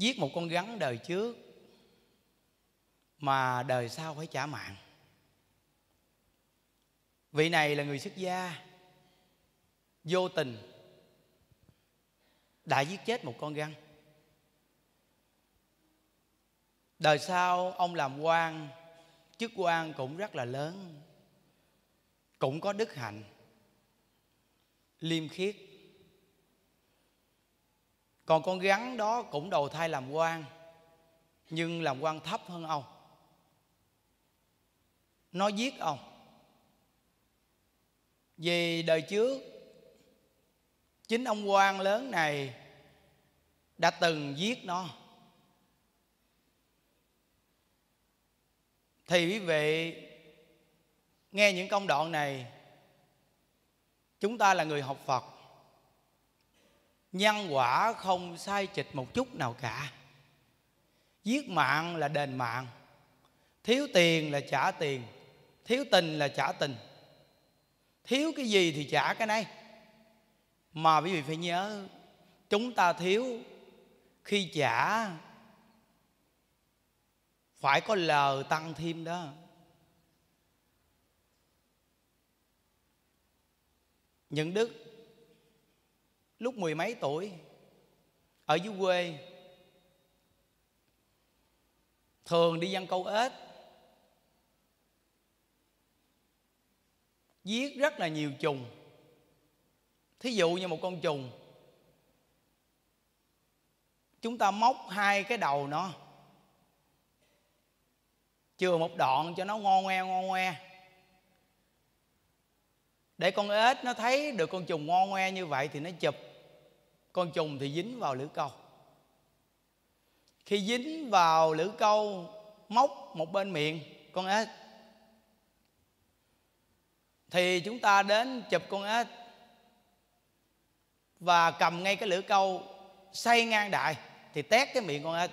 giết một con rắn đời trước mà đời sau phải trả mạng vị này là người xuất gia vô tình đã giết chết một con rắn đời sau ông làm quan chức quan cũng rất là lớn cũng có đức hạnh liêm khiết còn con rắn đó cũng đầu thai làm quan nhưng làm quan thấp hơn ông nó giết ông vì đời trước chính ông quan lớn này đã từng giết nó thì quý vị nghe những công đoạn này chúng ta là người học phật nhân quả không sai chịch một chút nào cả giết mạng là đền mạng thiếu tiền là trả tiền thiếu tình là trả tình thiếu cái gì thì trả cái này mà quý vị phải nhớ chúng ta thiếu khi trả phải có lờ tăng thêm đó những đức lúc mười mấy tuổi ở dưới quê thường đi văn câu ếch giết rất là nhiều trùng thí dụ như một con trùng chúng ta móc hai cái đầu nó chừa một đoạn cho nó ngon ngoe ngon ngoe để con ếch nó thấy được con trùng ngon ngoe như vậy thì nó chụp con trùng thì dính vào lưỡi câu khi dính vào lưỡi câu móc một bên miệng con ếch thì chúng ta đến chụp con ếch và cầm ngay cái lưỡi câu xoay ngang đại thì tét cái miệng con ếch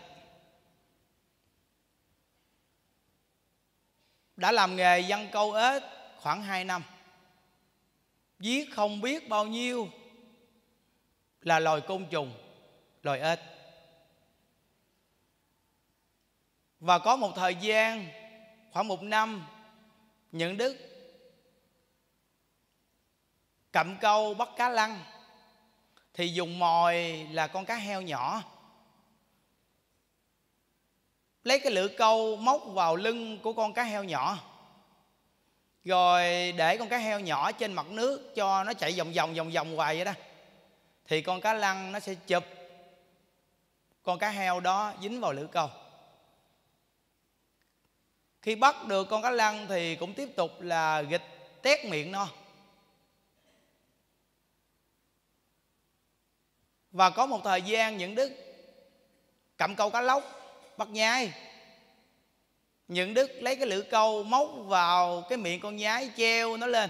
đã làm nghề dân câu ếch khoảng 2 năm giết không biết bao nhiêu là loài côn trùng loài ếch và có một thời gian khoảng một năm những đức cầm câu bắt cá lăng thì dùng mồi là con cá heo nhỏ lấy cái lưỡi câu móc vào lưng của con cá heo nhỏ rồi để con cá heo nhỏ trên mặt nước cho nó chạy vòng vòng vòng vòng hoài vậy đó thì con cá lăng nó sẽ chụp con cá heo đó dính vào lưỡi câu khi bắt được con cá lăng thì cũng tiếp tục là gịch tét miệng nó và có một thời gian những đức cầm câu cá lóc bắt nhai, những đức lấy cái lưỡi câu móc vào cái miệng con nhái treo nó lên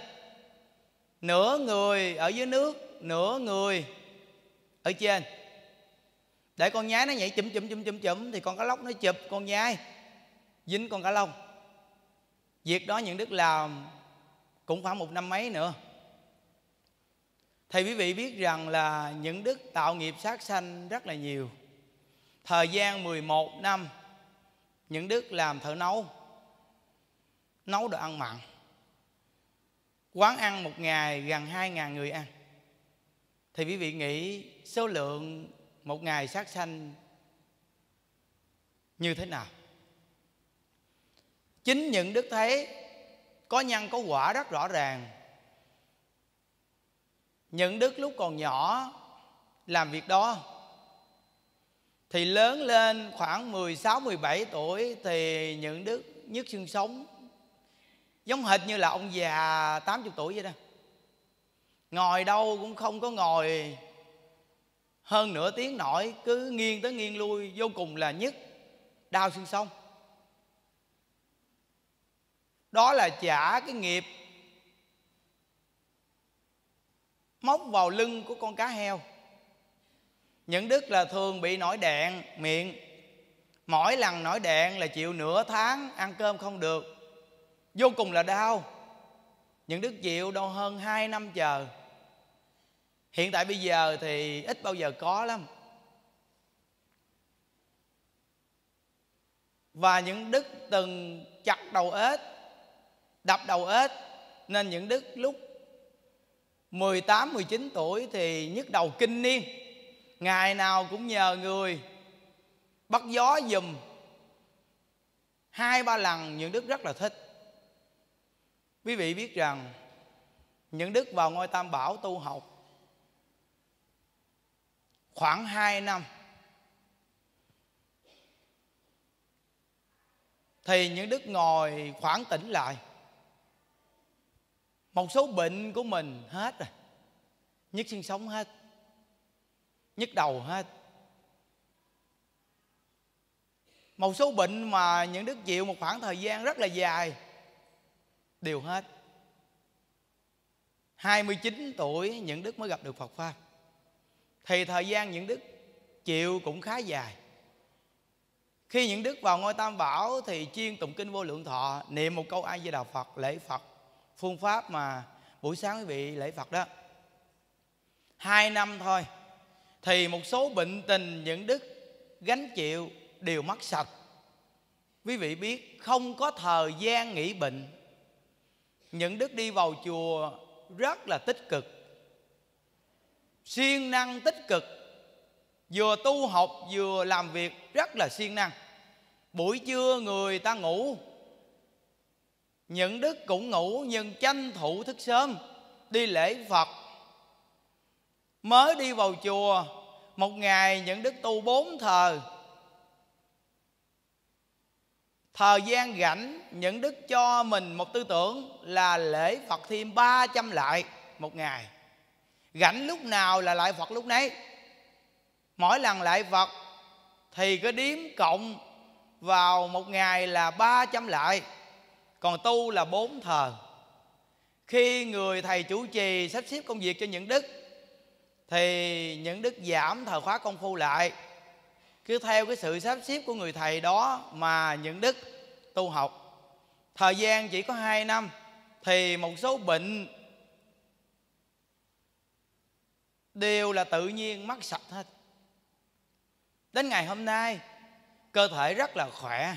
nửa người ở dưới nước nửa người ở trên để con nhái nó nhảy chụm chụm chụm chụm chụm thì con cá lóc nó chụp con nhái dính con cá lông việc đó những đức làm cũng khoảng một năm mấy nữa thì quý vị biết rằng là những đức tạo nghiệp sát sanh rất là nhiều Thời gian 11 năm Những đức làm thợ nấu Nấu đồ ăn mặn Quán ăn một ngày gần 2.000 người ăn thì quý vị nghĩ số lượng một ngày sát sanh như thế nào chính những đức thế có nhân có quả rất rõ ràng những đức lúc còn nhỏ làm việc đó thì lớn lên khoảng 16 17 tuổi thì những đức nhức xương sống giống hệt như là ông già 80 tuổi vậy đó ngồi đâu cũng không có ngồi hơn nửa tiếng nổi cứ nghiêng tới nghiêng lui vô cùng là nhất đau xương sông đó là trả cái nghiệp móc vào lưng của con cá heo những đức là thường bị nổi đạn miệng mỗi lần nổi đạn là chịu nửa tháng ăn cơm không được vô cùng là đau những đức chịu đâu hơn 2 năm chờ hiện tại bây giờ thì ít bao giờ có lắm và những đức từng chặt đầu ếch đập đầu ếch nên những đức lúc 18 19 tuổi thì nhức đầu kinh niên ngày nào cũng nhờ người bắt gió dùm hai ba lần những đức rất là thích quý vị biết rằng những đức vào ngôi tam bảo tu học khoảng 2 năm thì những đức ngồi khoảng tỉnh lại một số bệnh của mình hết rồi nhức xương sống hết nhức đầu hết một số bệnh mà những đức chịu một khoảng thời gian rất là dài đều hết 29 tuổi những đức mới gặp được Phật Pháp Thì thời gian những đức chịu cũng khá dài Khi những đức vào ngôi tam bảo Thì chuyên tụng kinh vô lượng thọ Niệm một câu ai di đà Phật lễ Phật Phương pháp mà buổi sáng quý vị lễ Phật đó Hai năm thôi Thì một số bệnh tình những đức gánh chịu đều mất sạch Quý vị biết không có thời gian nghỉ bệnh những đức đi vào chùa rất là tích cực siêng năng tích cực vừa tu học vừa làm việc rất là siêng năng buổi trưa người ta ngủ những đức cũng ngủ nhưng tranh thủ thức sớm đi lễ phật mới đi vào chùa một ngày những đức tu bốn thờ Thời gian rảnh những đức cho mình một tư tưởng là lễ Phật thêm 300 lại một ngày Rảnh lúc nào là lại Phật lúc nấy Mỗi lần lại Phật thì cứ điếm cộng vào một ngày là 300 lại Còn tu là bốn thờ Khi người thầy chủ trì sắp xếp công việc cho những đức Thì những đức giảm thời khóa công phu lại cứ theo cái sự sắp xếp của người thầy đó mà những đức tu học thời gian chỉ có 2 năm thì một số bệnh đều là tự nhiên mắc sạch hết đến ngày hôm nay cơ thể rất là khỏe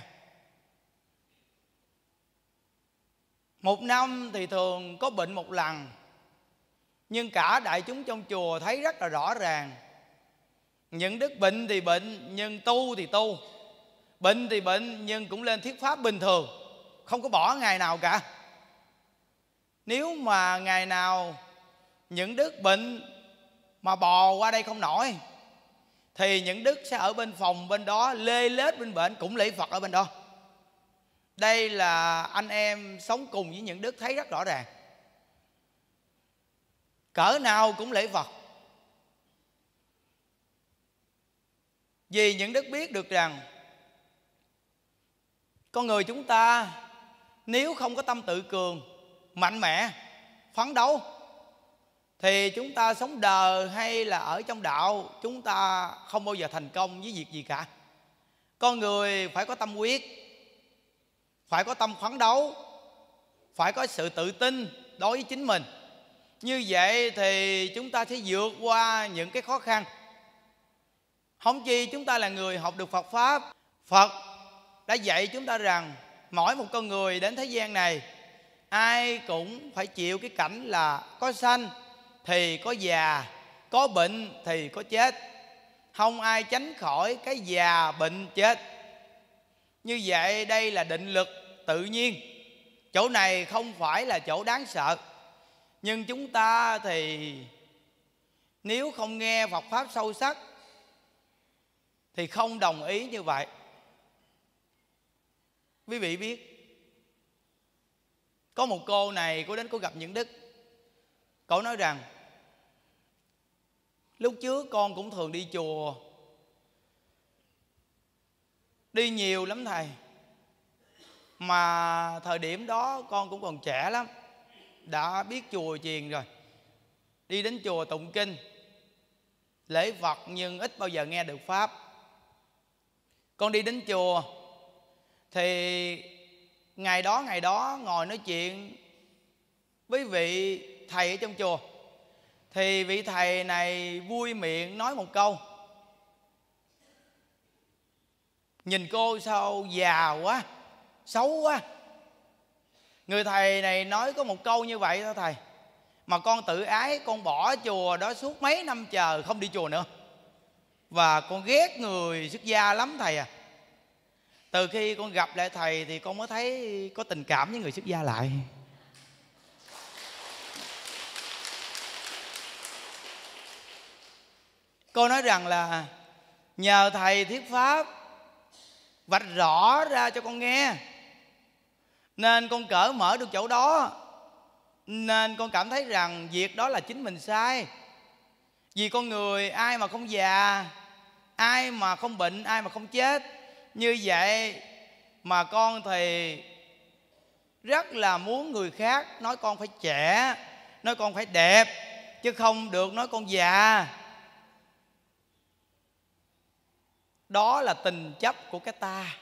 một năm thì thường có bệnh một lần nhưng cả đại chúng trong chùa thấy rất là rõ ràng những đức bệnh thì bệnh nhưng tu thì tu bệnh thì bệnh nhưng cũng lên thiết pháp bình thường không có bỏ ngày nào cả nếu mà ngày nào những đức bệnh mà bò qua đây không nổi thì những đức sẽ ở bên phòng bên đó lê lết bên bệnh cũng lễ phật ở bên đó đây là anh em sống cùng với những đức thấy rất rõ ràng cỡ nào cũng lễ phật vì những đức biết được rằng con người chúng ta nếu không có tâm tự cường mạnh mẽ phấn đấu thì chúng ta sống đời hay là ở trong đạo chúng ta không bao giờ thành công với việc gì cả con người phải có tâm quyết phải có tâm phấn đấu phải có sự tự tin đối với chính mình như vậy thì chúng ta sẽ vượt qua những cái khó khăn không chi chúng ta là người học được phật pháp phật đã dạy chúng ta rằng mỗi một con người đến thế gian này ai cũng phải chịu cái cảnh là có sanh thì có già có bệnh thì có chết không ai tránh khỏi cái già bệnh chết như vậy đây là định lực tự nhiên chỗ này không phải là chỗ đáng sợ nhưng chúng ta thì nếu không nghe phật pháp sâu sắc thì không đồng ý như vậy quý vị biết có một cô này cô đến cô gặp những đức cậu nói rằng lúc trước con cũng thường đi chùa đi nhiều lắm thầy mà thời điểm đó con cũng còn trẻ lắm đã biết chùa chiền rồi đi đến chùa tụng kinh lễ phật nhưng ít bao giờ nghe được pháp con đi đến chùa thì ngày đó ngày đó ngồi nói chuyện với vị thầy ở trong chùa thì vị thầy này vui miệng nói một câu nhìn cô sao già quá xấu quá người thầy này nói có một câu như vậy thôi thầy mà con tự ái con bỏ chùa đó suốt mấy năm chờ không đi chùa nữa và con ghét người xuất gia lắm thầy à từ khi con gặp lại thầy thì con mới thấy có tình cảm với người xuất gia lại cô nói rằng là nhờ thầy thuyết pháp vạch rõ ra cho con nghe nên con cỡ mở được chỗ đó nên con cảm thấy rằng việc đó là chính mình sai vì con người ai mà không già ai mà không bệnh ai mà không chết như vậy mà con thì rất là muốn người khác nói con phải trẻ nói con phải đẹp chứ không được nói con già đó là tình chấp của cái ta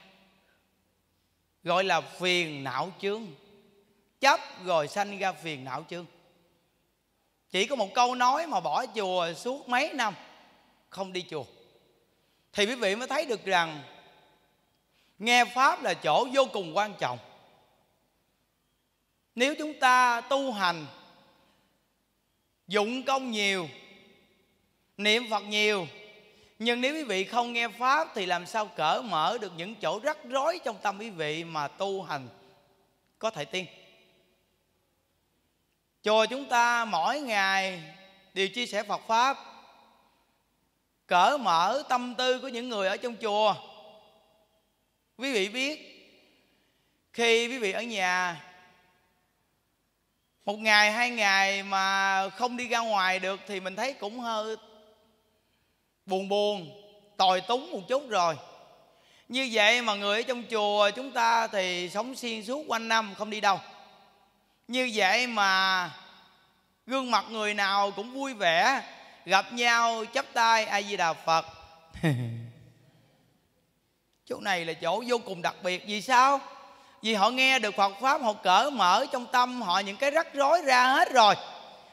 gọi là phiền não chướng chấp rồi sanh ra phiền não chướng chỉ có một câu nói mà bỏ chùa suốt mấy năm không đi chùa thì quý vị mới thấy được rằng nghe pháp là chỗ vô cùng quan trọng nếu chúng ta tu hành dụng công nhiều niệm phật nhiều nhưng nếu quý vị không nghe pháp thì làm sao cỡ mở được những chỗ rắc rối trong tâm quý vị mà tu hành có thể tiên chùa chúng ta mỗi ngày đều chia sẻ phật pháp cởi mở tâm tư của những người ở trong chùa quý vị biết khi quý vị ở nhà một ngày hai ngày mà không đi ra ngoài được thì mình thấy cũng hơi buồn buồn tồi túng một chút rồi như vậy mà người ở trong chùa chúng ta thì sống xuyên suốt quanh năm không đi đâu như vậy mà gương mặt người nào cũng vui vẻ gặp nhau chắp tay a di đà phật chỗ này là chỗ vô cùng đặc biệt vì sao vì họ nghe được phật pháp họ cởi mở trong tâm họ những cái rắc rối ra hết rồi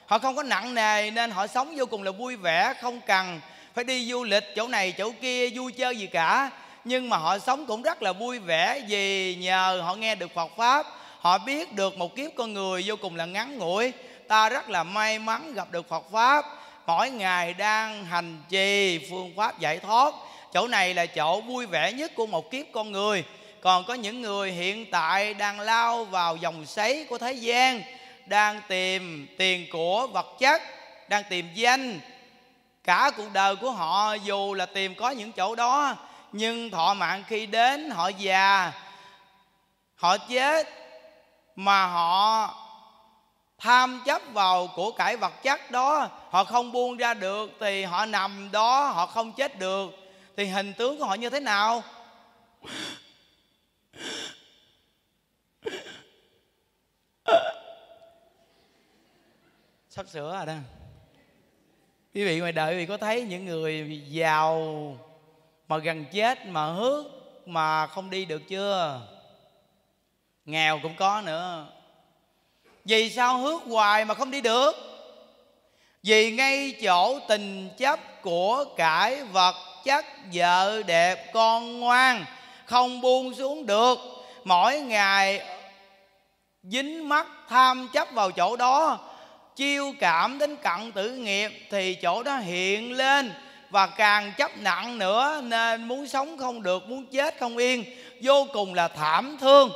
họ không có nặng nề nên họ sống vô cùng là vui vẻ không cần phải đi du lịch chỗ này chỗ kia vui chơi gì cả nhưng mà họ sống cũng rất là vui vẻ vì nhờ họ nghe được phật pháp họ biết được một kiếp con người vô cùng là ngắn ngủi ta rất là may mắn gặp được phật pháp mỗi ngày đang hành trì phương pháp giải thoát chỗ này là chỗ vui vẻ nhất của một kiếp con người còn có những người hiện tại đang lao vào dòng sấy của thế gian đang tìm tiền của vật chất đang tìm danh cả cuộc đời của họ dù là tìm có những chỗ đó nhưng thọ mạng khi đến họ già họ chết mà họ tham chấp vào của cải vật chất đó họ không buông ra được thì họ nằm đó họ không chết được thì hình tướng của họ như thế nào sắp sửa rồi đó quý vị ngoài đời quý vị có thấy những người giàu mà gần chết mà hước mà không đi được chưa nghèo cũng có nữa vì sao hước hoài mà không đi được vì ngay chỗ tình chấp của cải vật chất vợ đẹp con ngoan không buông xuống được mỗi ngày dính mắt tham chấp vào chỗ đó chiêu cảm đến cận tử nghiệp thì chỗ đó hiện lên và càng chấp nặng nữa nên muốn sống không được muốn chết không yên vô cùng là thảm thương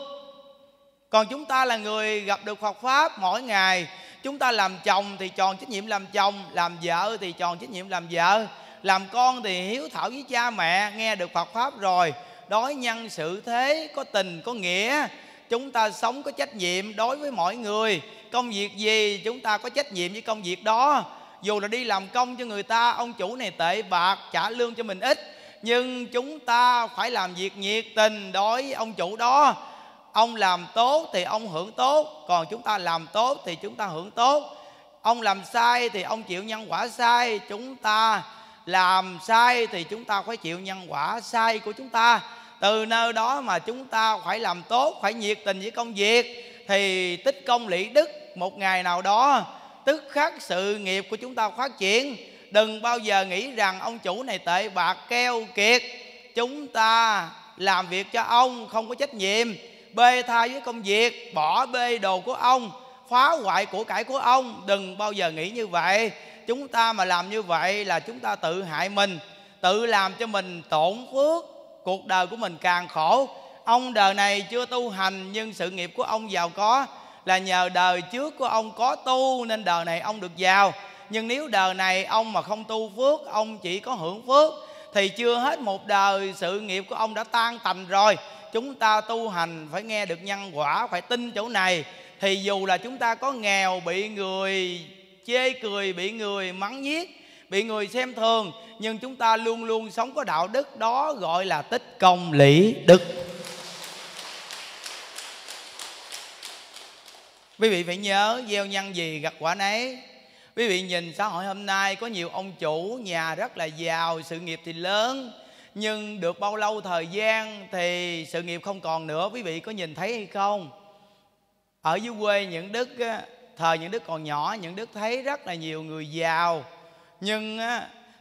còn chúng ta là người gặp được Phật pháp mỗi ngày chúng ta làm chồng thì tròn trách nhiệm làm chồng làm vợ thì tròn trách nhiệm làm vợ làm con thì hiếu thảo với cha mẹ nghe được Phật pháp rồi đối nhân sự thế có tình có nghĩa chúng ta sống có trách nhiệm đối với mọi người công việc gì chúng ta có trách nhiệm với công việc đó dù là đi làm công cho người ta ông chủ này tệ bạc trả lương cho mình ít nhưng chúng ta phải làm việc nhiệt tình đối với ông chủ đó ông làm tốt thì ông hưởng tốt còn chúng ta làm tốt thì chúng ta hưởng tốt ông làm sai thì ông chịu nhân quả sai chúng ta làm sai thì chúng ta phải chịu nhân quả sai của chúng ta từ nơi đó mà chúng ta phải làm tốt phải nhiệt tình với công việc thì tích công lũy đức một ngày nào đó tức khắc sự nghiệp của chúng ta phát triển đừng bao giờ nghĩ rằng ông chủ này tệ bạc keo kiệt chúng ta làm việc cho ông không có trách nhiệm bê tha với công việc bỏ bê đồ của ông phá hoại của cải của ông đừng bao giờ nghĩ như vậy chúng ta mà làm như vậy là chúng ta tự hại mình tự làm cho mình tổn phước cuộc đời của mình càng khổ ông đời này chưa tu hành nhưng sự nghiệp của ông giàu có là nhờ đời trước của ông có tu nên đời này ông được giàu nhưng nếu đời này ông mà không tu phước ông chỉ có hưởng phước thì chưa hết một đời sự nghiệp của ông đã tan tành rồi chúng ta tu hành phải nghe được nhân quả phải tin chỗ này thì dù là chúng ta có nghèo bị người chê cười bị người mắng nhiếc bị người xem thường nhưng chúng ta luôn luôn sống có đạo đức đó gọi là tích công lý đức quý vị phải nhớ gieo nhân gì gặt quả nấy quý vị nhìn xã hội hôm nay có nhiều ông chủ nhà rất là giàu sự nghiệp thì lớn nhưng được bao lâu thời gian thì sự nghiệp không còn nữa quý vị có nhìn thấy hay không ở dưới quê những đức thời những đức còn nhỏ những đức thấy rất là nhiều người giàu nhưng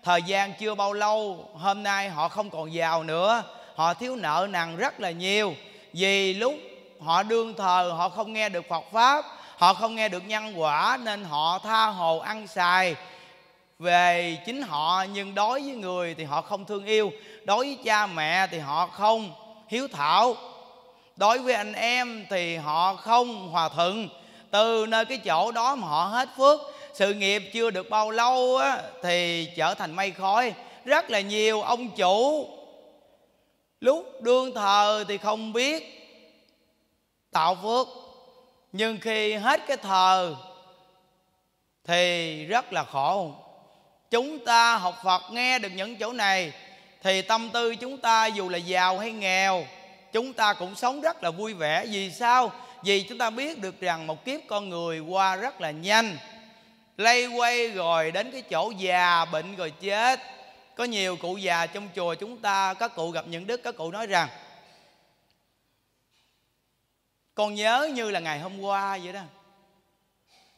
thời gian chưa bao lâu hôm nay họ không còn giàu nữa họ thiếu nợ nặng rất là nhiều vì lúc họ đương thờ họ không nghe được phật pháp họ không nghe được nhân quả nên họ tha hồ ăn xài về chính họ nhưng đối với người thì họ không thương yêu đối với cha mẹ thì họ không hiếu thảo đối với anh em thì họ không hòa thuận từ nơi cái chỗ đó mà họ hết phước sự nghiệp chưa được bao lâu á, thì trở thành mây khói rất là nhiều ông chủ lúc đương thờ thì không biết tạo phước nhưng khi hết cái thờ thì rất là khổ chúng ta học phật nghe được những chỗ này thì tâm tư chúng ta dù là giàu hay nghèo chúng ta cũng sống rất là vui vẻ vì sao vì chúng ta biết được rằng một kiếp con người qua rất là nhanh lây quay rồi đến cái chỗ già bệnh rồi chết có nhiều cụ già trong chùa chúng ta các cụ gặp những đức các cụ nói rằng con nhớ như là ngày hôm qua vậy đó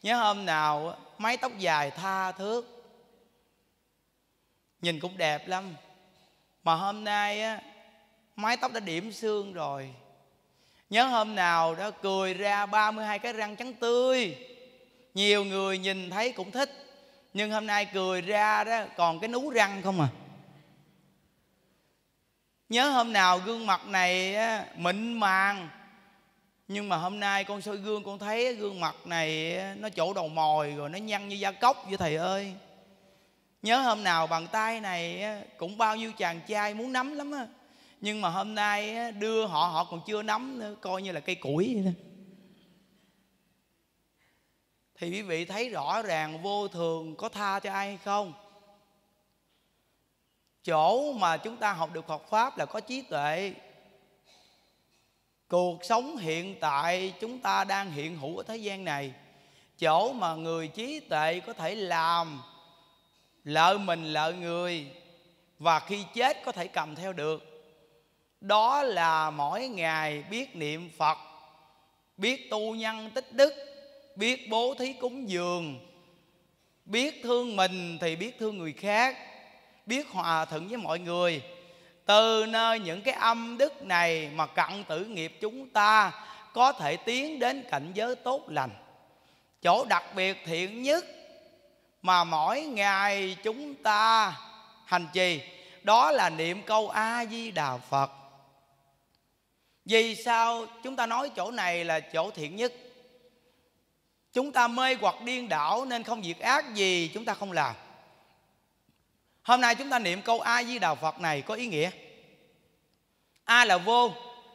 nhớ hôm nào mái tóc dài tha thước nhìn cũng đẹp lắm mà hôm nay á mái tóc đã điểm xương rồi nhớ hôm nào đó cười ra 32 cái răng trắng tươi nhiều người nhìn thấy cũng thích nhưng hôm nay cười ra đó còn cái nú răng không à nhớ hôm nào gương mặt này á, mịn màng nhưng mà hôm nay con soi gương con thấy gương mặt này nó chỗ đầu mồi rồi nó nhăn như da cốc vậy thầy ơi nhớ hôm nào bàn tay này cũng bao nhiêu chàng trai muốn nắm lắm á nhưng mà hôm nay đưa họ họ còn chưa nắm nữa coi như là cây củi vậy đó thì quý vị thấy rõ ràng vô thường có tha cho ai hay không chỗ mà chúng ta học được học pháp là có trí tuệ cuộc sống hiện tại chúng ta đang hiện hữu ở thế gian này chỗ mà người trí tuệ có thể làm lợi mình lợi người và khi chết có thể cầm theo được đó là mỗi ngày biết niệm phật biết tu nhân tích đức biết bố thí cúng dường biết thương mình thì biết thương người khác biết hòa thuận với mọi người từ nơi những cái âm đức này mà cận tử nghiệp chúng ta có thể tiến đến cảnh giới tốt lành chỗ đặc biệt thiện nhất mà mỗi ngày chúng ta hành trì đó là niệm câu a di đà phật vì sao chúng ta nói chỗ này là chỗ thiện nhất Chúng ta mê hoặc điên đảo nên không việc ác gì chúng ta không làm Hôm nay chúng ta niệm câu A Di Đà Phật này có ý nghĩa A là vô,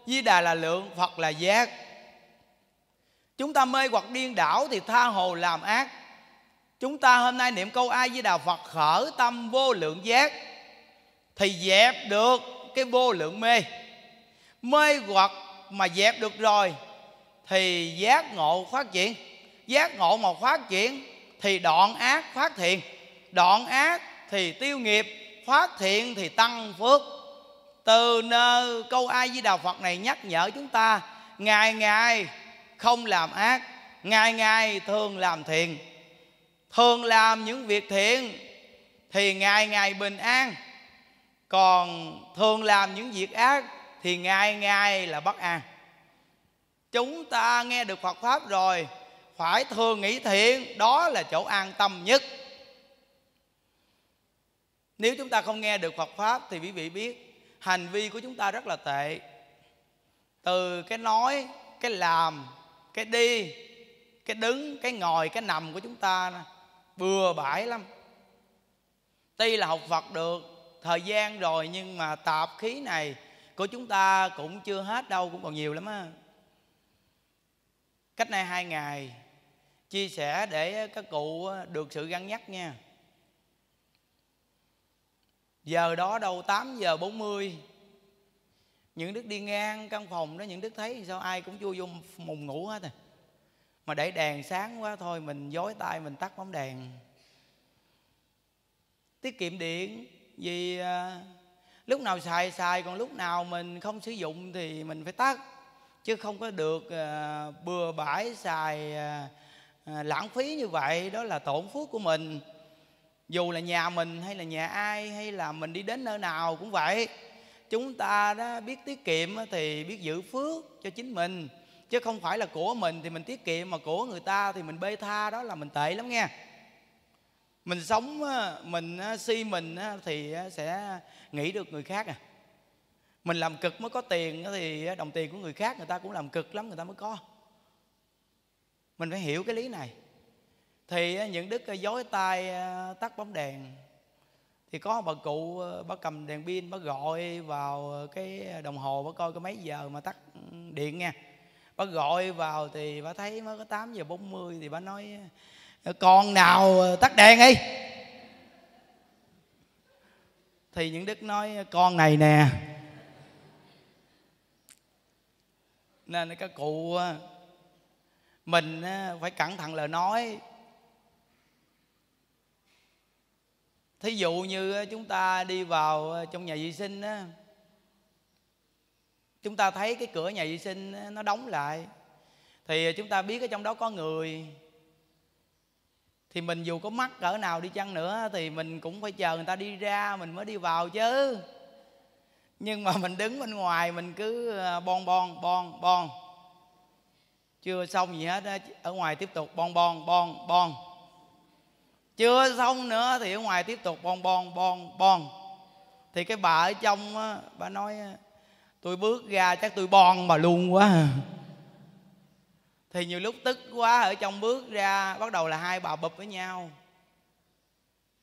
Di Đà là lượng, Phật là giác Chúng ta mê hoặc điên đảo thì tha hồ làm ác chúng ta hôm nay niệm câu ai với đà phật khởi tâm vô lượng giác thì dẹp được cái vô lượng mê mê hoặc mà dẹp được rồi thì giác ngộ phát triển giác ngộ mà phát triển thì đoạn ác phát thiện đoạn ác thì tiêu nghiệp phát thiện thì tăng phước từ nơi câu ai với đạo phật này nhắc nhở chúng ta ngày ngày không làm ác ngày ngày thường làm thiện thường làm những việc thiện thì ngày ngày bình an còn thường làm những việc ác thì ngày ngày là bất an chúng ta nghe được phật pháp rồi phải thường nghĩ thiện đó là chỗ an tâm nhất nếu chúng ta không nghe được phật pháp thì quý vị biết hành vi của chúng ta rất là tệ từ cái nói cái làm cái đi cái đứng cái ngồi cái nằm của chúng ta bừa bãi lắm tuy là học phật được thời gian rồi nhưng mà tạp khí này của chúng ta cũng chưa hết đâu cũng còn nhiều lắm á cách nay hai ngày chia sẻ để các cụ được sự gắn nhắc nha giờ đó đâu 8 giờ 40 những đức đi ngang căn phòng đó những đức thấy sao ai cũng chui vô mùng ngủ hết rồi à mà để đèn sáng quá thôi mình dối tay mình tắt bóng đèn tiết kiệm điện vì à, lúc nào xài xài còn lúc nào mình không sử dụng thì mình phải tắt chứ không có được à, bừa bãi xài à, lãng phí như vậy đó là tổn phước của mình dù là nhà mình hay là nhà ai hay là mình đi đến nơi nào cũng vậy chúng ta đó biết tiết kiệm thì biết giữ phước cho chính mình chứ không phải là của mình thì mình tiết kiệm mà của người ta thì mình bê tha đó là mình tệ lắm nghe mình sống mình si mình thì sẽ nghĩ được người khác à mình làm cực mới có tiền thì đồng tiền của người khác người ta cũng làm cực lắm người ta mới có mình phải hiểu cái lý này thì những đức dối tay tắt bóng đèn thì có bà cụ bà cầm đèn pin bà gọi vào cái đồng hồ bà coi cái mấy giờ mà tắt điện nha bà gọi vào thì bà thấy mới có 8 giờ 40 thì bà nói ờ, con nào ờ, tắt đèn đi thì những đức nói con này nè nên các cụ ờ, mình phải cẩn thận lời nói thí dụ như chúng ta đi vào trong nhà vệ sinh á chúng ta thấy cái cửa nhà vệ sinh nó đóng lại thì à, chúng ta biết ở trong đó có người thì mình dù có mắc cỡ nào đi chăng nữa thì mình cũng phải chờ người ta đi ra mình mới đi vào chứ nhưng mà mình đứng bên ngoài mình cứ à, bon bon bon bon chưa xong gì hết ở ngoài tiếp tục bon bon bon bon chưa xong nữa thì ở ngoài tiếp tục bon bon bon bon thì cái bà ở trong bà nói tôi bước ra chắc tôi bon mà luôn quá à. thì nhiều lúc tức quá ở trong bước ra bắt đầu là hai bà bụp với nhau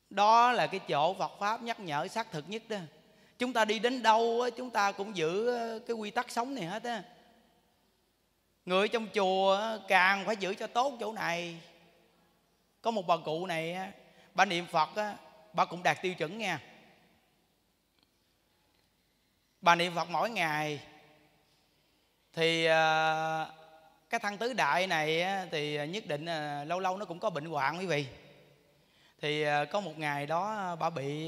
đó là cái chỗ Phật pháp nhắc nhở xác thực nhất đó chúng ta đi đến đâu chúng ta cũng giữ ờ, cái quy tắc sống này hết á người trong chùa càng phải giữ cho tốt chỗ này có một bà cụ này bà niệm phật bà cũng đạt tiêu chuẩn nha bà niệm phật mỗi ngày thì ờ, cái thân tứ đại này thì nhất định ờ, lâu lâu nó cũng có bệnh hoạn quý vị thì ờ, có một ngày đó bà bị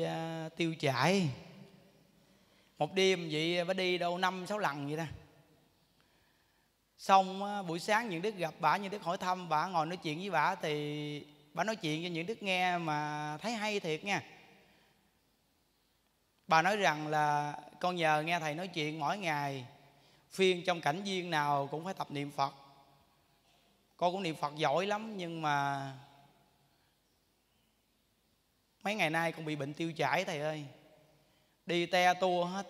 tiêu chảy một đêm vậy bà đi đâu năm sáu lần vậy đó xong buổi sáng những đức gặp bà những đức hỏi thăm bà ngồi nói chuyện với bà thì bà nói chuyện cho những đức nghe mà thấy hay thiệt nha bà nói rằng là con nhờ nghe thầy nói chuyện mỗi ngày phiên trong cảnh viên nào cũng phải tập niệm phật con cũng niệm phật giỏi lắm nhưng mà mấy ngày nay con bị bệnh tiêu chảy thầy ơi đi te tua hết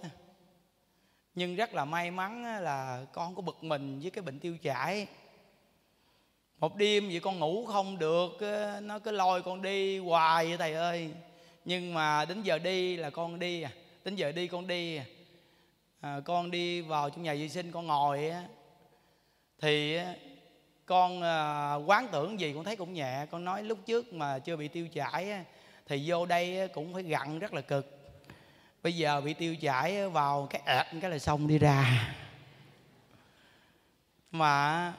nhưng rất là may mắn là con không có bực mình với cái bệnh tiêu chảy một đêm vậy con ngủ không được nó cứ lôi con đi hoài vậy thầy ơi nhưng mà đến giờ đi là con đi à đến giờ đi con đi à, à con đi vào trong nhà vệ sinh con ngồi á thì con à, quán tưởng gì con thấy cũng nhẹ con nói lúc trước mà chưa bị tiêu chảy á, thì vô đây cũng phải gặn rất là cực bây giờ bị tiêu chảy vào cái ẹt cái là xong đi ra mà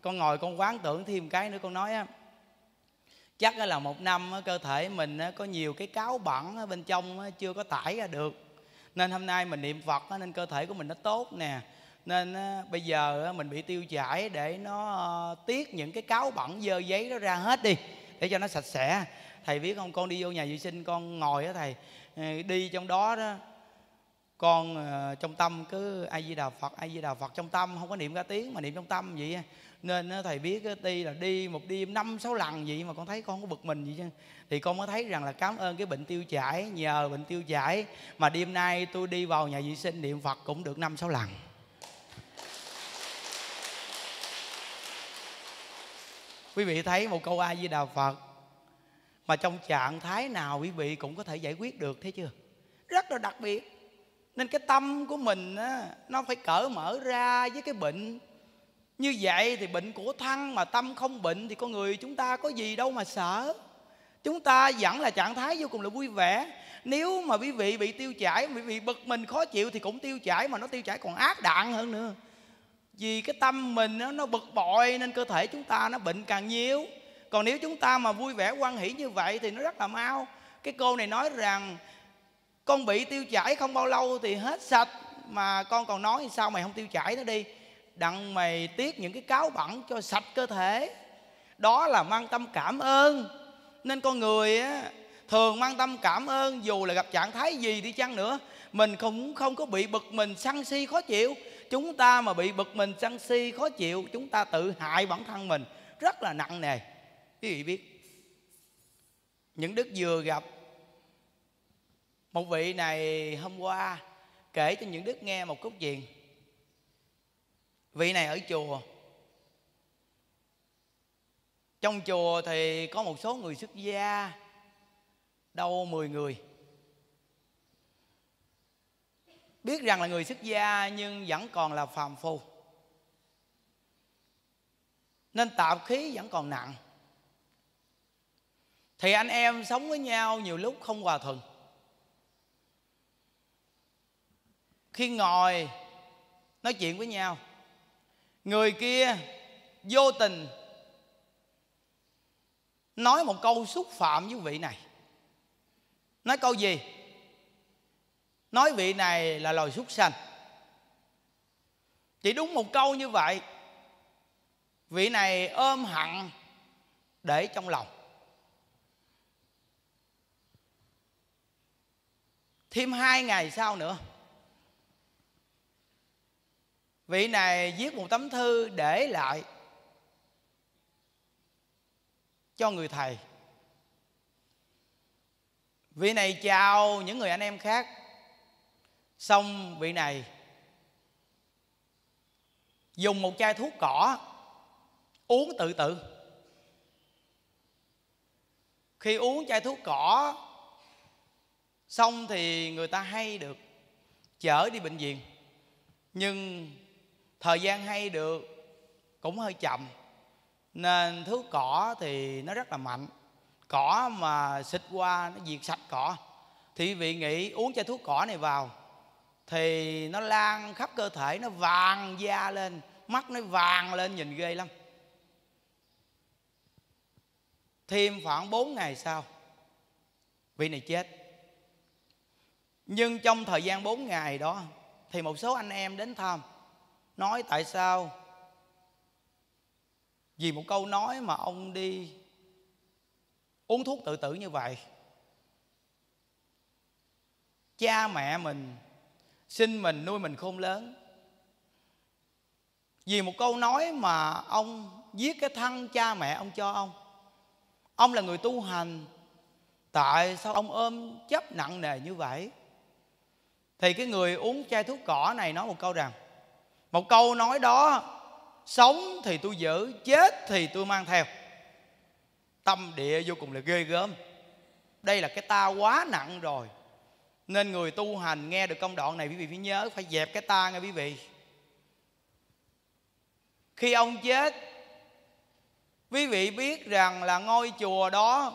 con ngồi con quán tưởng thêm cái nữa con nói á chắc là một năm cơ thể mình có nhiều cái cáo bẩn bên trong chưa có tải ra được nên hôm nay mình niệm phật nên cơ thể của mình nó tốt nè nên bây giờ mình bị tiêu chảy để nó ờ, tiết những cái cáo bẩn dơ giấy nó ra hết đi để cho nó sạch sẽ thầy biết không con đi vô nhà vệ sinh con ngồi đó thầy ờ, đi trong đó đó con ờ, trong tâm cứ ai di đà phật ai di đà phật trong tâm không có niệm ra tiếng mà niệm trong tâm vậy nên thầy biết đi là đi một đêm năm sáu lần vậy mà con thấy con có bực mình vậy chứ thì con mới thấy rằng là cảm ơn cái bệnh tiêu chảy nhờ bệnh tiêu chảy mà đêm nay tôi đi vào nhà vệ sinh niệm phật cũng được năm sáu lần quý vị thấy một câu ai với đà phật mà trong trạng thái nào quý vị cũng có thể giải quyết được thế chưa rất là đặc biệt nên cái tâm của mình á, nó phải cởi mở ra với cái bệnh như vậy thì bệnh của thân mà tâm không bệnh thì con người chúng ta có gì đâu mà sợ chúng ta vẫn là trạng thái vô cùng là vui vẻ nếu mà quý vị bị tiêu chảy quý vị bực mình khó chịu thì cũng tiêu chảy mà nó tiêu chảy còn ác đạn hơn nữa vì cái tâm mình nó, nó bực bội nên cơ thể chúng ta nó bệnh càng nhiều còn nếu chúng ta mà vui vẻ quan hỷ như vậy thì nó rất là mau cái cô này nói rằng con bị tiêu chảy không bao lâu thì hết sạch mà con còn nói sao mày không tiêu chảy nó đi đặng mày tiếc những cái cáo bẩn cho sạch cơ thể đó là mang tâm cảm ơn nên con người á, thường mang tâm cảm ơn dù là gặp trạng thái gì đi chăng nữa mình không không có bị bực mình sân si khó chịu chúng ta mà bị bực mình sân si khó chịu chúng ta tự hại bản thân mình rất là nặng nề quý vị biết những đức vừa gặp một vị này hôm qua kể cho những đức nghe một câu chuyện vị này ở chùa trong chùa thì có một số người xuất gia đâu 10 người biết rằng là người xuất gia nhưng vẫn còn là phàm phu nên tạp khí vẫn còn nặng thì anh em sống với nhau nhiều lúc không hòa thuận khi ngồi nói chuyện với nhau người kia vô tình nói một câu xúc phạm với vị này nói câu gì nói vị này là loài súc sanh chỉ đúng một câu như vậy vị này ôm hận để trong lòng thêm hai ngày sau nữa vị này viết một tấm thư để lại cho người thầy vị này chào những người anh em khác xong vị này dùng một chai thuốc cỏ uống tự tử khi uống chai thuốc cỏ xong thì người ta hay được chở đi bệnh viện nhưng thời gian hay được cũng hơi chậm nên thứ cỏ thì nó rất là mạnh cỏ mà xịt qua nó diệt sạch cỏ thì vị nghĩ uống cho thuốc cỏ này vào thì nó lan khắp cơ thể nó vàng da lên mắt nó vàng lên nhìn ghê lắm thêm khoảng 4 ngày sau vị này chết nhưng trong thời gian 4 ngày đó thì một số anh em đến thăm nói tại sao vì một câu nói mà ông đi uống thuốc tự tử như vậy cha mẹ mình sinh mình nuôi mình khôn lớn vì một câu nói mà ông giết cái thân cha mẹ ông cho ông ông là người tu hành tại sao ông ôm chấp nặng nề như vậy thì cái người uống chai thuốc cỏ này nói một câu rằng một câu nói đó sống thì tôi giữ chết thì tôi mang theo tâm địa vô cùng là ghê gớm đây là cái ta quá nặng rồi nên người tu hành nghe được công đoạn này quý vị phải nhớ phải dẹp cái ta nghe quý vị khi ông chết quý vị biết rằng là ngôi chùa đó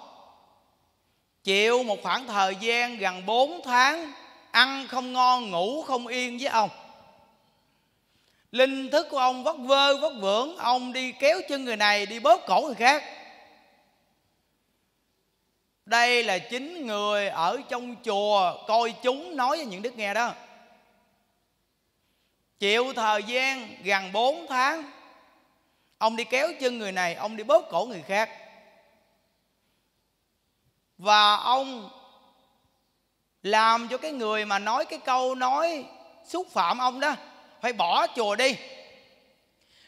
chịu một khoảng thời gian gần 4 tháng ăn không ngon ngủ không yên với ông linh thức của ông vất vơ vất vưởng ông đi kéo chân người này đi bóp cổ người khác đây là chính người ở trong chùa coi chúng nói với những đức nghe đó chịu thời gian gần 4 tháng ông đi kéo chân người này ông đi bóp cổ người khác và ông làm cho cái người mà nói cái câu nói xúc phạm ông đó phải bỏ chùa đi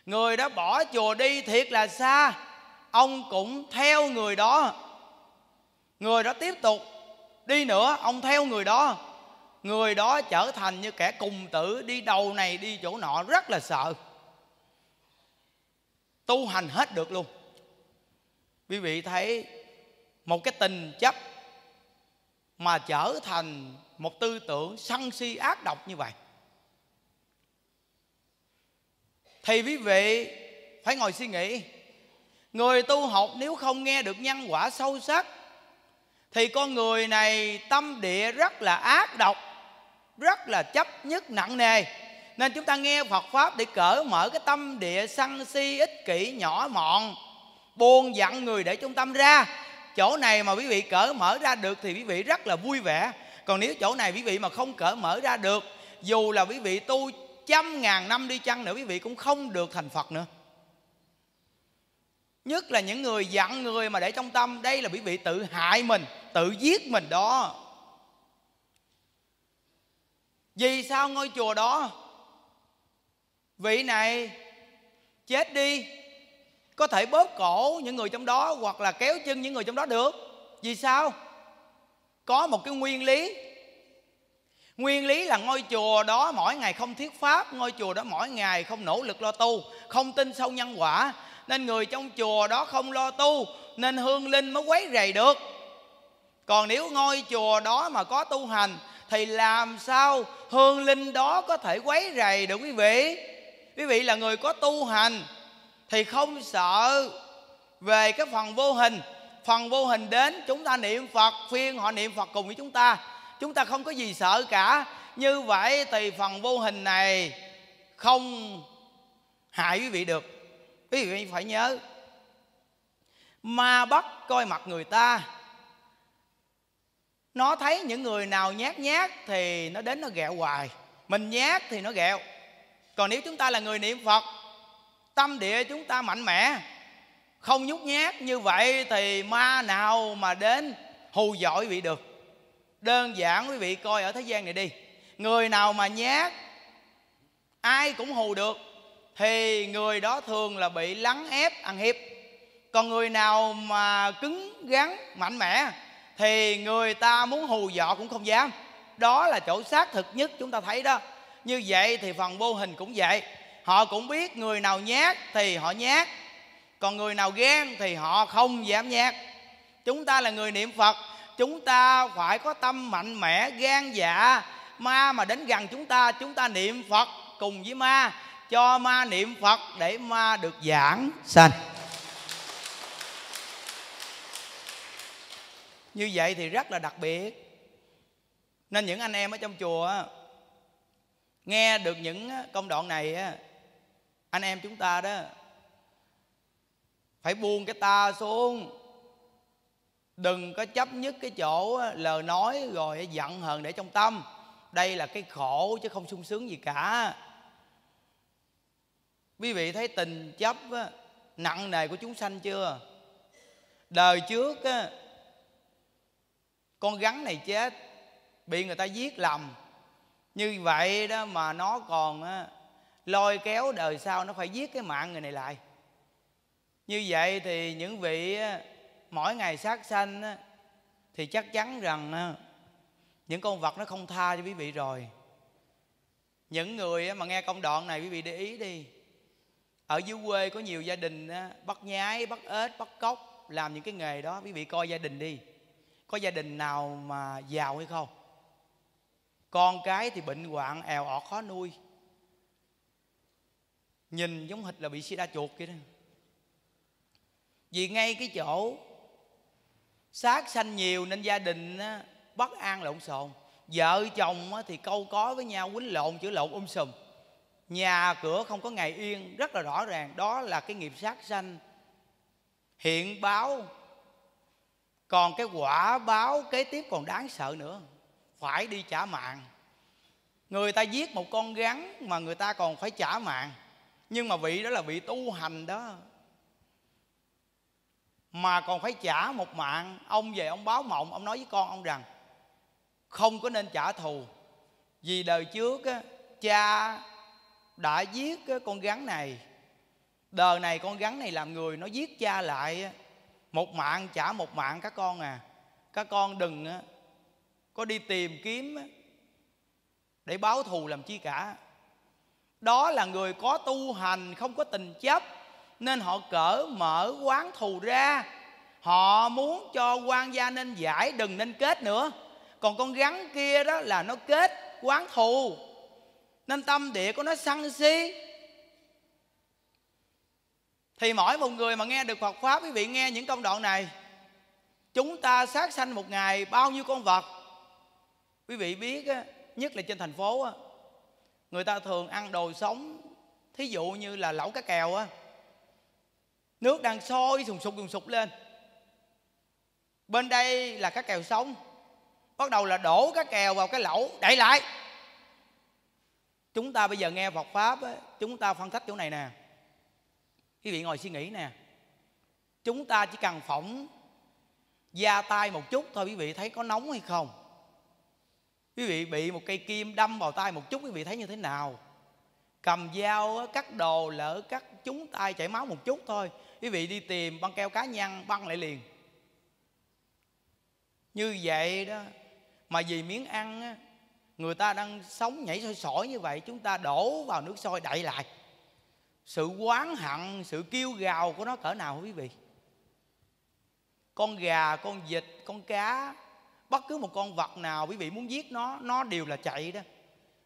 người đó bỏ chùa đi thiệt là xa ông cũng theo người đó người đó tiếp tục đi nữa ông theo người đó người đó trở thành như kẻ cùng tử đi đầu này đi chỗ nọ rất là sợ tu hành hết được luôn quý vị thấy một cái tình chấp mà trở thành một tư tưởng sân si ác độc như vậy thì quý vị phải ngồi suy nghĩ người tu học nếu không nghe được nhân quả sâu sắc thì con người này tâm địa rất là ác độc rất là chấp nhất nặng nề nên chúng ta nghe Phật pháp để cởi mở cái tâm địa sân si ích kỷ nhỏ mọn buồn giận người để trong tâm ra chỗ này mà quý vị cởi mở ra được thì quý vị rất là vui vẻ còn nếu chỗ này quý vị mà không cởi mở ra được dù là quý vị tu trăm ngàn năm đi chăng nữa quý vị cũng không được thành Phật nữa Nhất là những người dặn người mà để trong tâm Đây là quý vị tự hại mình Tự giết mình đó Vì sao ngôi chùa đó Vị này Chết đi Có thể bóp cổ những người trong đó Hoặc là kéo chân những người trong đó được Vì sao Có một cái nguyên lý Nguyên lý là ngôi chùa đó mỗi ngày không thuyết pháp Ngôi chùa đó mỗi ngày không nỗ lực lo tu Không tin sâu nhân quả Nên người trong chùa đó không lo tu Nên hương linh mới quấy rầy được Còn nếu ngôi chùa đó mà có tu hành Thì làm sao hương linh đó có thể quấy rầy được quý vị Quý vị là người có tu hành Thì không sợ về cái phần vô hình Phần vô hình đến chúng ta niệm Phật Phiên họ niệm Phật cùng với chúng ta chúng ta không có gì sợ cả như vậy thì phần vô hình này không hại quý vị được quý vị phải nhớ ma bắt coi mặt người ta nó thấy những người nào nhát nhát thì nó đến nó ghẹo hoài mình nhát thì nó ghẹo còn nếu chúng ta là người niệm phật tâm địa chúng ta mạnh mẽ không nhút nhát như vậy thì ma nào mà đến hù dội bị được đơn giản quý vị coi ở thế gian này đi người nào mà nhát ai cũng hù được thì người đó thường là bị lắng ép ăn hiếp còn người nào mà cứng rắn mạnh mẽ thì người ta muốn hù dọ cũng không dám đó là chỗ xác thực nhất chúng ta thấy đó như vậy thì phần vô hình cũng vậy họ cũng biết người nào nhát thì họ nhát còn người nào ghen thì họ không dám nhát chúng ta là người niệm phật chúng ta phải có tâm mạnh mẽ gan dạ ma mà đến gần chúng ta chúng ta niệm phật cùng với ma cho ma niệm phật để ma được giảng sanh như vậy thì rất là đặc biệt nên những anh em ở trong chùa nghe được những công đoạn này anh em chúng ta đó phải buông cái ta xuống đừng có chấp nhất cái chỗ lời nói rồi giận hờn để trong tâm đây là cái khổ chứ không sung sướng gì cả quý vị thấy tình chấp nặng nề của chúng sanh chưa đời trước con rắn này chết bị người ta giết lầm như vậy đó mà nó còn lôi kéo đời sau nó phải giết cái mạng người này lại như vậy thì những vị mỗi ngày sát sanh thì chắc chắn rằng những con vật nó không tha cho quý vị rồi những người mà nghe công đoạn này quý vị để ý đi ở dưới quê có nhiều gia đình bắt nhái bắt ếch bắt cóc làm những cái nghề đó quý vị coi gia đình đi có gia đình nào mà giàu hay không con cái thì bệnh hoạn èo ọt khó nuôi nhìn giống hịch là bị sida chuột kia. đó vì ngay cái chỗ sát sanh nhiều nên gia đình bất an lộn xộn vợ chồng thì câu có với nhau quýnh lộn chữ lộn um sùm nhà cửa không có ngày yên rất là rõ ràng đó là cái nghiệp sát sanh hiện báo còn cái quả báo kế tiếp còn đáng sợ nữa phải đi trả mạng người ta giết một con rắn mà người ta còn phải trả mạng nhưng mà vị đó là vị tu hành đó mà còn phải trả một mạng ông về ông báo mộng ông nói với con ông rằng không có nên trả thù vì đời trước á, cha đã giết con rắn này đời này con rắn này làm người nó giết cha lại một mạng trả một mạng các con à các con đừng có đi tìm kiếm để báo thù làm chi cả đó là người có tu hành không có tình chấp nên họ cỡ mở quán thù ra họ muốn cho quan gia nên giải đừng nên kết nữa còn con rắn kia đó là nó kết quán thù nên tâm địa của nó sân si thì mỗi một người mà nghe được Phật pháp quý vị nghe những công đoạn này chúng ta sát sanh một ngày bao nhiêu con vật quý vị biết á, nhất là trên thành phố á, người ta thường ăn đồ sống thí dụ như là lẩu cá kèo á nước đang sôi sùng sục sùng sục lên bên đây là các kèo sống bắt đầu là đổ các kèo vào cái lẩu đậy lại chúng ta bây giờ nghe phật pháp ấy, chúng ta phân tích chỗ này nè quý vị ngồi suy nghĩ nè chúng ta chỉ cần phỏng da tay một chút thôi quý vị thấy có nóng hay không quý vị bị một cây kim đâm vào tay một chút quý vị thấy như thế nào cầm dao cắt đồ lỡ cắt chúng tay chảy máu một chút thôi quý vị đi tìm băng keo cá nhân băng lại liền như vậy đó mà vì miếng ăn á, người ta đang sống nhảy sôi sỏi như vậy chúng ta đổ vào nước sôi đậy lại sự oán hận sự kêu gào của nó cỡ nào quý vị con gà con vịt con cá bất cứ một con vật nào quý vị muốn giết nó nó đều là chạy đó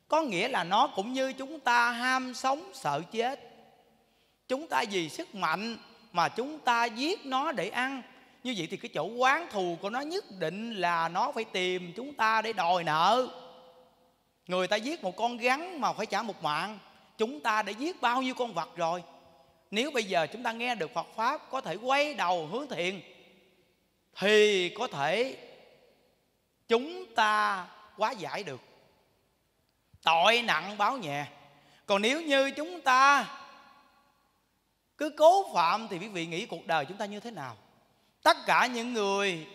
có nghĩa là nó cũng như chúng ta ham sống sợ chết chúng ta vì sức mạnh mà chúng ta giết nó để ăn như vậy thì cái chỗ quán thù của nó nhất định là nó phải tìm chúng ta để đòi nợ người ta giết một con rắn mà phải trả một mạng chúng ta đã giết bao nhiêu con vật rồi nếu bây giờ chúng ta nghe được Phật pháp có thể quay đầu hướng thiện thì có thể chúng ta quá giải được tội nặng báo nhẹ còn nếu như chúng ta cứ cố phạm thì quý vị nghĩ cuộc đời chúng ta như thế nào tất cả những người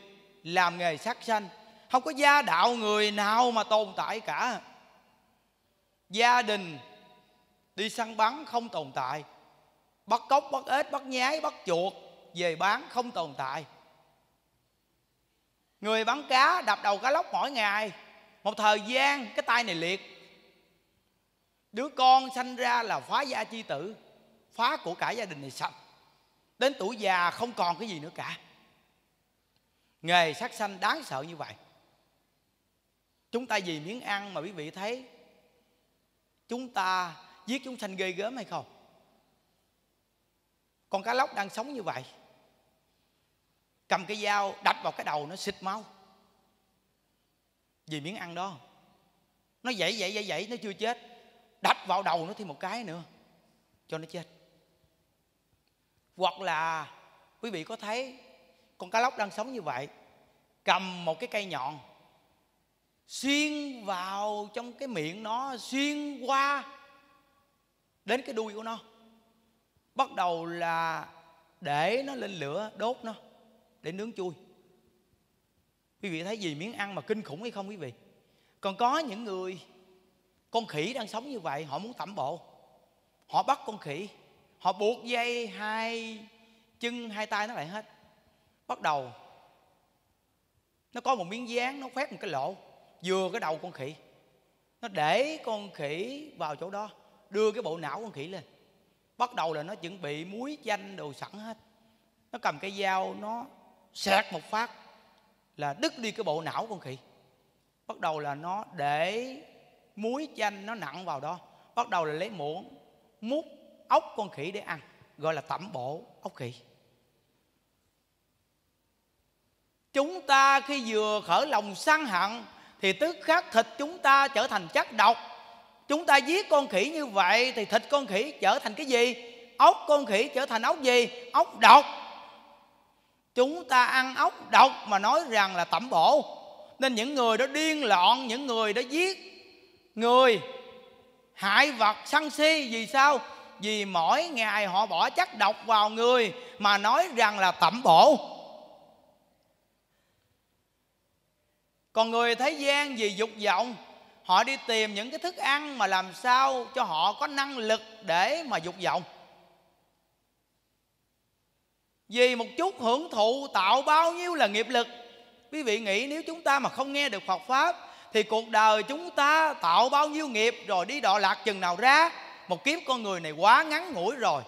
làm nghề sát sanh không có gia đạo người nào mà tồn tại cả gia đình đi săn bắn không tồn tại bắt cóc bắt ếch bắt nhái bắt chuột về bán không tồn tại người bán cá đập đầu cá lóc mỗi ngày một thời gian cái tay này liệt đứa con sanh ra là phá gia chi tử phá của cả gia đình này sạch đến tuổi già không còn cái gì nữa cả nghề sát sanh đáng sợ như vậy chúng ta vì miếng ăn mà quý vị thấy chúng ta giết chúng sanh ghê gớm hay không con cá lóc đang sống như vậy cầm cái dao đập vào cái đầu nó xịt máu vì miếng ăn đó nó dậy dậy dậy dậy nó chưa chết đập vào đầu nó thêm một cái nữa cho nó chết hoặc là quý vị có thấy con cá lóc đang sống như vậy cầm một cái cây nhọn xuyên vào trong cái miệng nó xuyên qua đến cái đuôi của nó bắt đầu là để nó lên lửa đốt nó để nướng chui quý vị thấy gì miếng ăn mà kinh khủng hay không quý vị còn có những người con khỉ đang sống như vậy họ muốn tẩm bộ họ bắt con khỉ họ buộc dây hai chân hai tay nó lại hết bắt đầu nó có một miếng dán nó khoét một cái lỗ vừa cái đầu con khỉ nó để con khỉ vào chỗ đó đưa cái bộ não con khỉ lên bắt đầu là nó chuẩn bị muối chanh đồ sẵn hết nó cầm cái dao nó sẹt một phát là đứt đi cái bộ não con khỉ bắt đầu là nó để muối chanh nó nặng vào đó bắt đầu là lấy muỗng mút ốc con khỉ để ăn gọi là tẩm bổ ốc khỉ chúng ta khi vừa khởi lòng săn hận thì tức khắc thịt chúng ta trở thành chất độc chúng ta giết con khỉ như vậy thì thịt con khỉ trở thành cái gì ốc con khỉ trở thành ốc gì ốc độc chúng ta ăn ốc độc mà nói rằng là tẩm bổ nên những người đó điên loạn những người đó giết người hại vật sân si vì sao vì mỗi ngày họ bỏ chất độc vào người mà nói rằng là tẩm bổ còn người thế gian vì dục vọng họ đi tìm những cái thức ăn mà làm sao cho họ có năng lực để mà dục vọng vì một chút hưởng thụ tạo bao nhiêu là nghiệp lực quý vị nghĩ nếu chúng ta mà không nghe được phật pháp thì cuộc đời chúng ta tạo bao nhiêu nghiệp rồi đi đọa lạc chừng nào ra một kiếp con người này quá ngắn ngủi rồi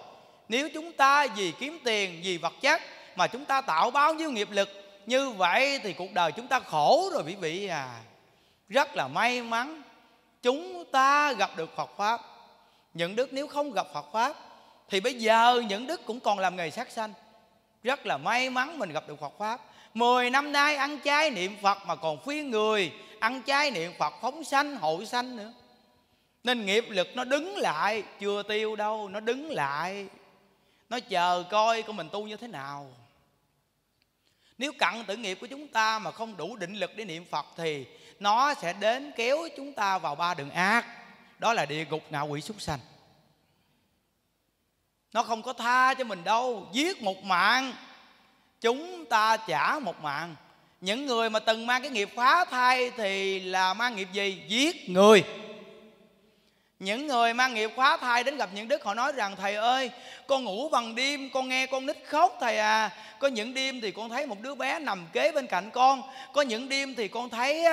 nếu chúng ta vì kiếm tiền vì vật chất mà chúng ta tạo bao nhiêu nghiệp lực như vậy thì cuộc đời chúng ta khổ rồi quý vị à rất là may mắn chúng ta gặp được Phật pháp những đức nếu không gặp Phật pháp thì bây giờ những đức cũng còn làm nghề sát sanh rất là may mắn mình gặp được Phật pháp mười năm nay ăn chay niệm Phật mà còn khuyên người ăn chay niệm phật phóng sanh hội sanh nữa nên nghiệp lực nó đứng lại chưa tiêu đâu nó đứng lại nó chờ coi của mình tu như thế nào nếu cặn tử nghiệp của chúng ta mà không đủ định lực để niệm phật thì nó sẽ đến kéo chúng ta vào ba đường ác đó là địa ngục ngạ quỷ súc sanh nó không có tha cho mình đâu giết một mạng chúng ta trả một mạng những người mà từng mang cái nghiệp phá thai thì là mang nghiệp gì giết người những người mang nghiệp phá thai đến gặp những đức họ nói rằng thầy ơi con ngủ bằng đêm con nghe con nít khóc thầy à có những đêm thì con thấy một đứa bé nằm kế bên cạnh con có những đêm thì con thấy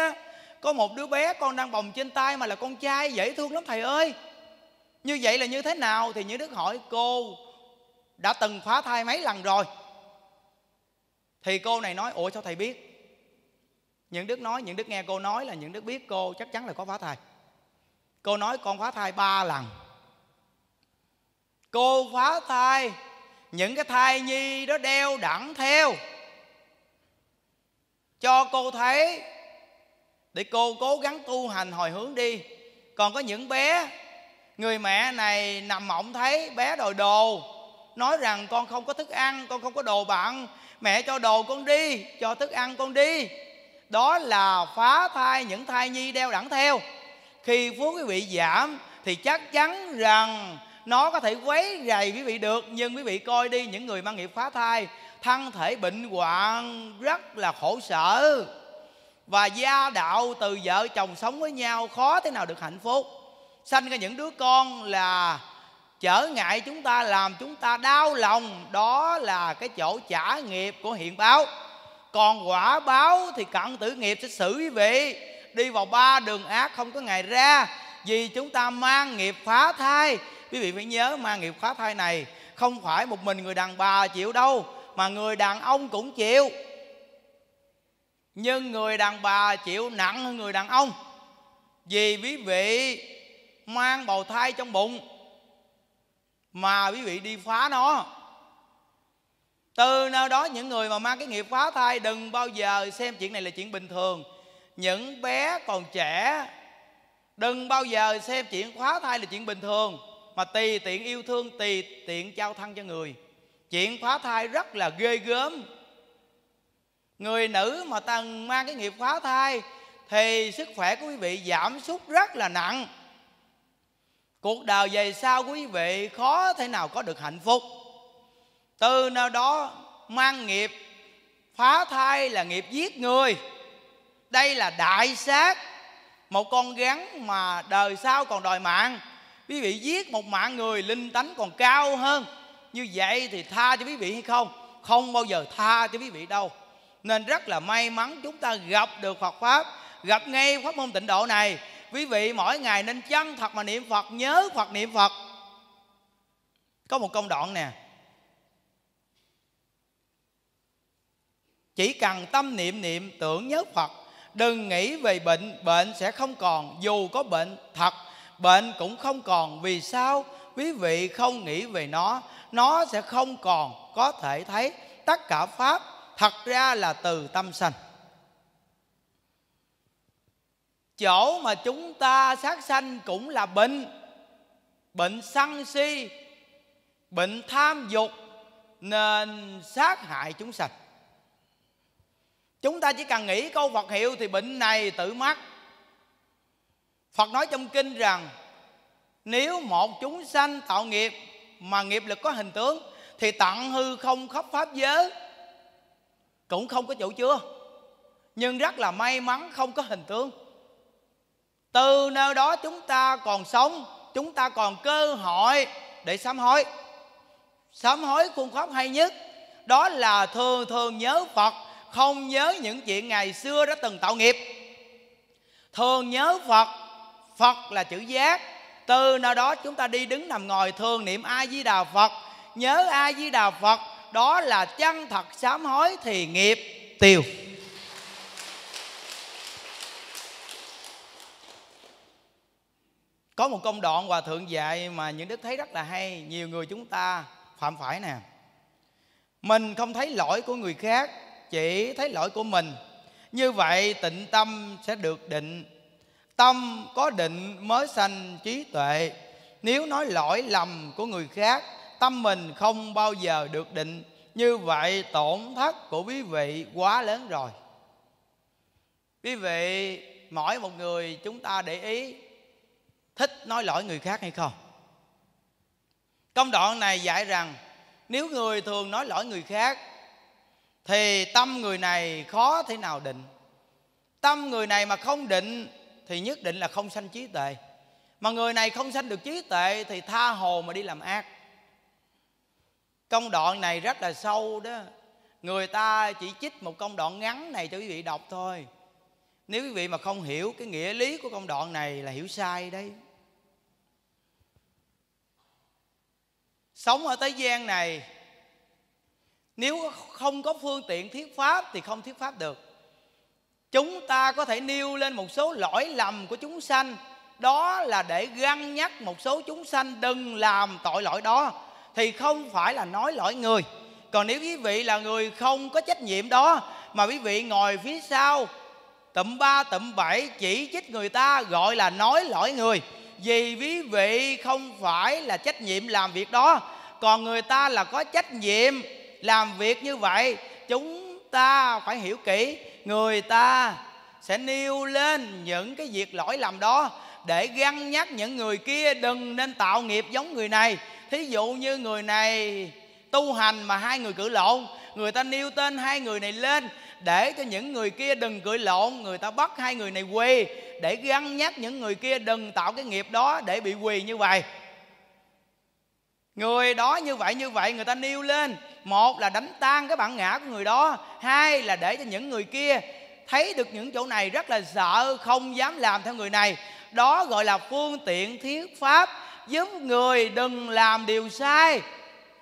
có một đứa bé con đang bồng trên tay mà là con trai dễ thương lắm thầy ơi như vậy là như thế nào thì những đức hỏi cô đã từng phá thai mấy lần rồi thì cô này nói ủa sao thầy biết những đức nói những đức nghe cô nói là những đức biết cô chắc chắn là có phá thai cô nói con phá thai ba lần cô phá thai những cái thai nhi đó đeo đẳng theo cho cô thấy để cô cố gắng tu hành hồi hướng đi còn có những bé người mẹ này nằm mộng thấy bé đòi đồ nói rằng con không có thức ăn con không có đồ bạn mẹ cho đồ con đi cho thức ăn con đi đó là phá thai những thai nhi đeo đẳng theo khi phước quý vị giảm thì chắc chắn rằng nó có thể quấy rầy quý vị được nhưng quý vị coi đi những người mang nghiệp phá thai thân thể bệnh hoạn rất là khổ sở và gia đạo từ vợ chồng sống với nhau khó thế nào được hạnh phúc sanh ra những đứa con là trở ngại chúng ta làm chúng ta đau lòng đó là cái chỗ trả nghiệp của hiện báo còn quả báo thì cận tử nghiệp sẽ xử quý vị đi vào ba đường ác không có ngày ra vì chúng ta mang nghiệp phá thai quý vị phải nhớ mang nghiệp phá thai này không phải một mình người đàn bà chịu đâu mà người đàn ông cũng chịu nhưng người đàn bà chịu nặng hơn người đàn ông vì quý vị mang bầu thai trong bụng mà quý vị đi phá nó từ nào đó những người mà mang cái nghiệp phá thai đừng bao giờ xem chuyện này là chuyện bình thường những bé còn trẻ đừng bao giờ xem chuyện phá thai là chuyện bình thường mà tùy tiện yêu thương tùy tiện trao thân cho người chuyện phá thai rất là ghê gớm người nữ mà ta mang cái nghiệp phá thai thì sức khỏe của quý vị giảm sút rất là nặng cuộc đời về sau quý vị khó thể nào có được hạnh phúc từ nào đó mang nghiệp phá thai là nghiệp giết người đây là đại sát một con rắn mà đời sau còn đòi mạng quý vị giết một mạng người linh tánh còn cao hơn như vậy thì tha cho quý vị hay không không bao giờ tha cho quý vị đâu nên rất là may mắn chúng ta gặp được Phật pháp gặp ngay pháp môn tịnh độ này quý vị mỗi ngày nên chân thật mà niệm Phật nhớ Phật niệm Phật có một công đoạn nè chỉ cần tâm niệm niệm tưởng nhớ phật đừng nghĩ về bệnh bệnh sẽ không còn dù có bệnh thật bệnh cũng không còn vì sao quý vị không nghĩ về nó nó sẽ không còn có thể thấy tất cả pháp thật ra là từ tâm sanh chỗ mà chúng ta sát sanh cũng là bệnh bệnh sân si bệnh tham dục nên sát hại chúng sạch chúng ta chỉ cần nghĩ câu phật hiệu thì bệnh này tự mắc phật nói trong kinh rằng nếu một chúng sanh tạo nghiệp mà nghiệp lực có hình tướng thì tặng hư không khắp pháp giới cũng không có chỗ chưa. nhưng rất là may mắn không có hình tướng từ nơi đó chúng ta còn sống chúng ta còn cơ hội để sám hối sám hối phương pháp hay nhất đó là thường thường nhớ phật không nhớ những chuyện ngày xưa đã từng tạo nghiệp thường nhớ phật phật là chữ giác từ nơi đó chúng ta đi đứng nằm ngồi thường niệm a di đà phật nhớ a di đà phật đó là chân thật sám hối thì nghiệp tiêu có một công đoạn hòa thượng dạy mà những đức thấy rất là hay nhiều người chúng ta phạm phải nè mình không thấy lỗi của người khác chỉ thấy lỗi của mình như vậy tịnh tâm sẽ được định tâm có định mới sanh trí tuệ nếu nói lỗi lầm của người khác tâm mình không bao giờ được định như vậy tổn thất của quý vị quá lớn rồi quý vị mỗi một người chúng ta để ý thích nói lỗi người khác hay không công đoạn này dạy rằng nếu người thường nói lỗi người khác thì tâm người này khó thế nào định tâm người này mà không định thì nhất định là không sanh trí tuệ mà người này không sanh được trí tuệ thì tha hồ mà đi làm ác công đoạn này rất là sâu đó người ta chỉ chích một công đoạn ngắn này cho quý vị đọc thôi nếu quý vị mà không hiểu cái nghĩa lý của công đoạn này là hiểu sai đấy sống ở thế gian này nếu không có phương tiện thuyết pháp thì không thuyết pháp được chúng ta có thể nêu lên một số lỗi lầm của chúng sanh đó là để găng nhắc một số chúng sanh đừng làm tội lỗi đó thì không phải là nói lỗi người còn nếu quý vị là người không có trách nhiệm đó mà quý vị ngồi phía sau tụm ba tụm bảy chỉ trích người ta gọi là nói lỗi người vì quý vị không phải là trách nhiệm làm việc đó còn người ta là có trách nhiệm làm việc như vậy chúng ta phải hiểu kỹ người ta sẽ nêu lên những cái việc lỗi lầm đó để găng nhắc những người kia đừng nên tạo nghiệp giống người này thí dụ như người này tu hành mà hai người cự lộn người ta nêu tên hai người này lên để cho những người kia đừng cự lộn người ta bắt hai người này quỳ để găng nhắc những người kia đừng tạo cái nghiệp đó để bị quỳ như vậy người đó như vậy như vậy người ta nêu lên một là đánh tan cái bản ngã của người đó hai là để cho những người kia thấy được những chỗ này rất là sợ không dám làm theo người này đó gọi là phương tiện thiết pháp giúp người đừng làm điều sai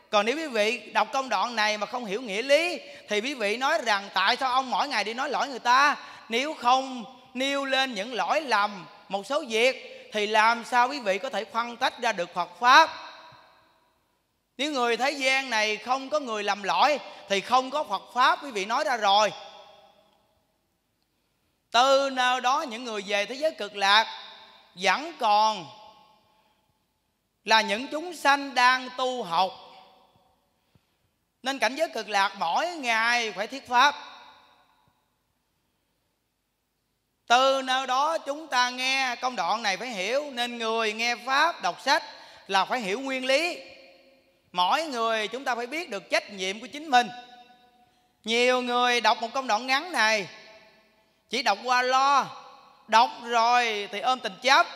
còn nếu quý vị đọc công đoạn này mà không hiểu nghĩa lý thì quý vị nói rằng tại sao ông mỗi ngày đi nói lỗi người ta nếu không nêu lên những lỗi lầm một số việc thì làm sao quý vị có thể phân tách ra được Phật pháp nếu người thế gian này không có người làm lỗi thì không có phật pháp quý vị nói ra rồi từ nào đó những người về thế giới cực lạc vẫn còn là những chúng sanh đang tu học nên cảnh giới cực lạc mỗi ngày phải thiết pháp từ nơi đó chúng ta nghe công đoạn này phải hiểu nên người nghe pháp đọc sách là phải hiểu nguyên lý mỗi người chúng ta phải biết được trách nhiệm của chính mình nhiều người đọc một công đoạn ngắn này chỉ đọc qua lo đọc rồi thì ôm tình chấp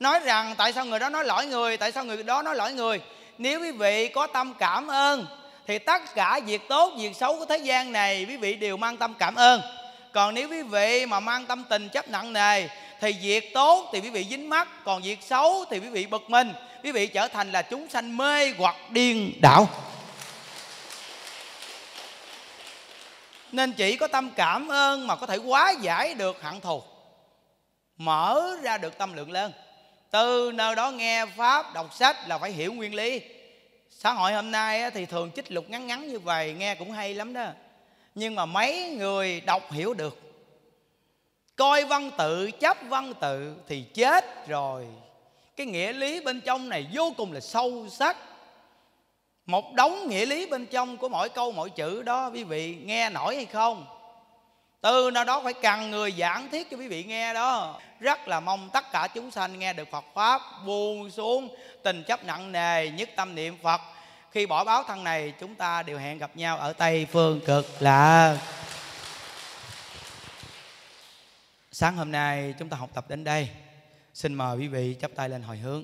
nói rằng tại sao người đó nói lỗi người tại sao người đó nói lỗi người nếu quý vị có tâm cảm ơn thì tất cả việc tốt việc xấu của thế gian này quý vị đều mang tâm cảm ơn còn nếu quý vị mà mang tâm tình chấp nặng nề thì việc tốt thì quý vị dính mắt còn việc xấu thì quý vị bực mình quý vị trở thành là chúng sanh mê hoặc điên đảo nên chỉ có tâm cảm ơn mà có thể hóa giải được hận thù mở ra được tâm lượng lên từ nơi đó nghe pháp đọc sách là phải hiểu nguyên lý xã hội hôm nay thì thường chích lục ngắn ngắn như vậy nghe cũng hay lắm đó nhưng mà mấy người đọc hiểu được coi văn tự chấp văn tự thì chết rồi cái nghĩa lý bên trong này vô cùng là sâu sắc một đống nghĩa lý bên trong của mỗi câu mỗi chữ đó quý vị nghe nổi hay không từ nào đó phải cần người giảng thiết cho quý vị nghe đó rất là mong tất cả chúng sanh nghe được phật pháp buông xuống tình chấp nặng nề nhất tâm niệm phật khi bỏ báo thân này chúng ta đều hẹn gặp nhau ở tây phương cực lạ sáng hôm nay chúng ta học tập đến đây Xin mời quý vị chắp tay lên hồi hướng.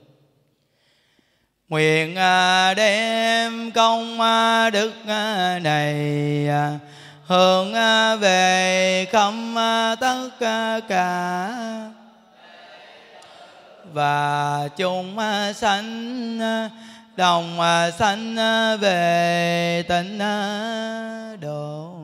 Nguyện à, đem công à, đức à, này hướng về khâm tất cả và chúng sanh đồng sanh về tịnh độ